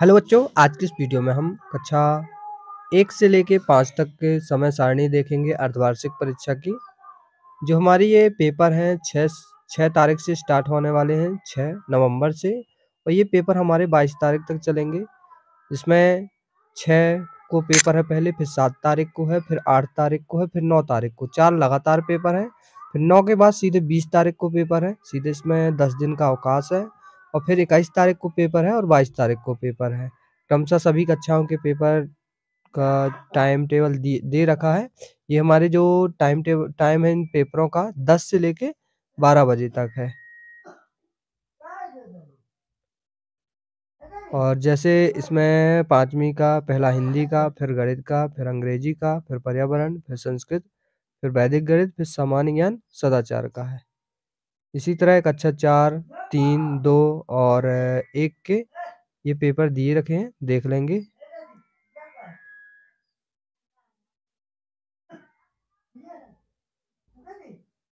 Hello बच्चों आज की इस वीडियो में हम कक्षा एक से लेके पाँच तक के समय सारणी देखेंगे अर्धवार्षिक परीक्षा की जो हमारी ये पेपर हैं छः छः तारीख से स्टार्ट होने वाले हैं छः नवंबर से और ये पेपर हमारे बाईस तारीख तक चलेंगे इसमें छः को पेपर है पहले फिर सात तारीख को है फिर आठ तारीख को है फिर नौ तारीख को चार लगातार पेपर हैं फिर नौ के बाद सीधे बीस तारीख को पेपर है सीधे इसमें दस दिन का अवकाश है और फिर इक्कीस तारीख को पेपर है और बाईस तारीख को पेपर है क्रमशः सभी कक्षाओं के पेपर का टाइम टेबल दे, रखा है ये हमारे जो टाइम टेबल टाइम है इन पेपरों का दस से लेके बारह बजे तक है और जैसे इसमें पाँचवीं का पहला हिंदी का फिर गणित का फिर अंग्रेजी का फिर पर्यावरण फिर संस्कृत फिर वैदिक गणित फिर सामान्य ज्ञान सदाचार का है इसी तरह एक अच्छा चार तीन दो और एक के ये पेपर दिए रखे हैं देख लेंगे।